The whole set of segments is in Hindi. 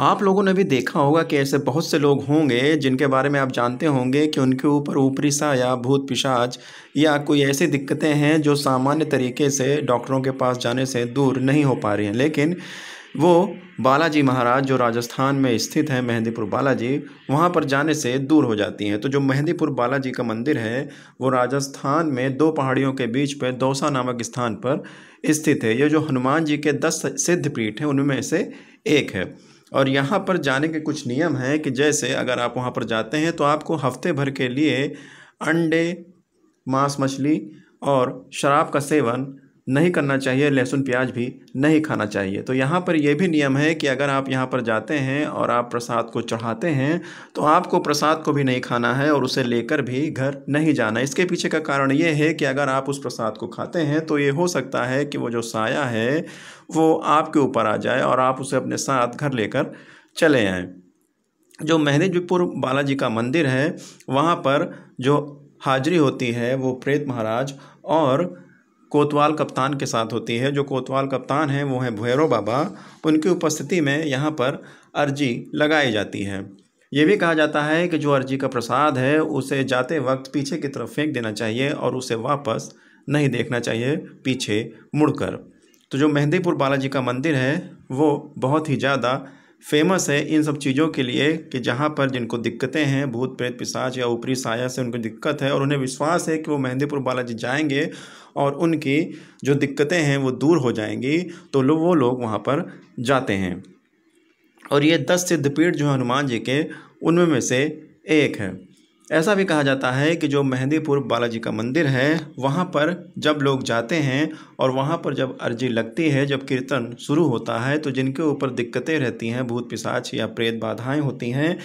आप लोगों ने भी देखा होगा कि ऐसे बहुत से लोग होंगे जिनके बारे में आप जानते होंगे कि उनके ऊपर ऊपरी सा या भूत पिशाच या कोई ऐसी दिक्कतें हैं जो सामान्य तरीके से डॉक्टरों के पास जाने से दूर नहीं हो पा रही हैं लेकिन वो बालाजी महाराज जो राजस्थान में स्थित हैं मेहंदीपुर बालाजी वहाँ पर जाने से दूर हो जाती हैं तो जो मेहंदीपुर बालाजी का मंदिर है वो राजस्थान में दो पहाड़ियों के बीच पर दौसा नामक स्थान पर स्थित है ये जो हनुमान जी के दस सिद्ध पीठ हैं उनमें से एक है और यहाँ पर जाने के कुछ नियम हैं कि जैसे अगर आप वहाँ पर जाते हैं तो आपको हफ्ते भर के लिए अंडे मांस मछली और शराब का सेवन नहीं करना चाहिए लहसुन प्याज भी नहीं खाना चाहिए तो यहाँ पर यह भी नियम है कि अगर आप यहाँ पर जाते हैं और आप प्रसाद को चढ़ाते हैं तो आपको प्रसाद को भी नहीं खाना है और उसे लेकर भी घर नहीं जाना इसके पीछे का कारण ये है कि अगर आप उस प्रसाद को खाते हैं तो ये हो सकता है कि वो जो साया है वो आपके ऊपर आ जाए और आप उसे अपने साथ घर लेकर चले आएँ जो मेहदीपुर बालाजी का मंदिर है वहाँ पर जो हाजिरी होती है वो प्रेत महाराज और कोतवाल कप्तान के साथ होती है जो कोतवाल कप्तान हैं वो हैं भैरव बाबा उनकी उपस्थिति में यहाँ पर अर्जी लगाई जाती है ये भी कहा जाता है कि जो अर्जी का प्रसाद है उसे जाते वक्त पीछे की तरफ फेंक देना चाहिए और उसे वापस नहीं देखना चाहिए पीछे मुड़कर तो जो मेहंदीपुर बालाजी का मंदिर है वो बहुत ही ज़्यादा फेमस है इन सब चीज़ों के लिए कि जहाँ पर जिनको दिक्कतें हैं भूत प्रेत पिशाच या ऊपरी साया से उनको दिक्कत है और उन्हें विश्वास है कि वो मेहंदीपुर बालाजी जाएंगे और उनकी जो दिक्कतें हैं वो दूर हो जाएंगी तो लो वो लोग वहाँ पर जाते हैं और ये दस सिद्धपीठ जो हनुमान जी के उनमें में से एक है ऐसा भी कहा जाता है कि जो मेहंदीपुर बालाजी का मंदिर है वहाँ पर जब लोग जाते हैं और वहाँ पर जब अर्जी लगती है जब कीर्तन शुरू होता है तो जिनके ऊपर दिक्कतें रहती हैं भूत पिशाच या प्रेत बाधाएं होती हैं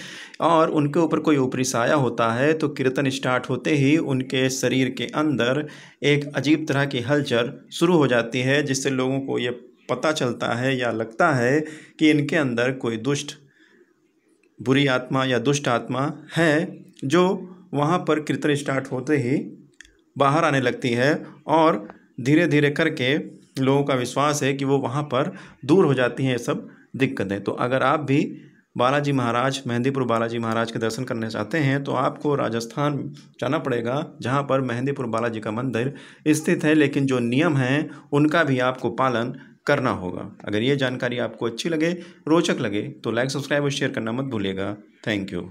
और उनके ऊपर कोई ऊपरी साया होता है तो कीर्तन स्टार्ट होते ही उनके शरीर के अंदर एक अजीब तरह की हलचल शुरू हो जाती है जिससे लोगों को ये पता चलता है या लगता है कि इनके अंदर कोई दुष्ट बुरी आत्मा या दुष्ट आत्मा है जो वहाँ पर कीर्तन स्टार्ट होते ही बाहर आने लगती है और धीरे धीरे करके लोगों का विश्वास है कि वो वहाँ पर दूर हो जाती हैं ये सब दिक्कतें तो अगर आप भी बालाजी महाराज मेहंदीपुर बालाजी महाराज के दर्शन करने चाहते हैं तो आपको राजस्थान जाना पड़ेगा जहाँ पर मेहंदीपुर बालाजी का मंदिर स्थित है लेकिन जो नियम हैं उनका भी आपको पालन करना होगा अगर ये जानकारी आपको अच्छी लगे रोचक लगे तो लाइक सब्सक्राइब और शेयर करना मत भूलिएगा थैंक यू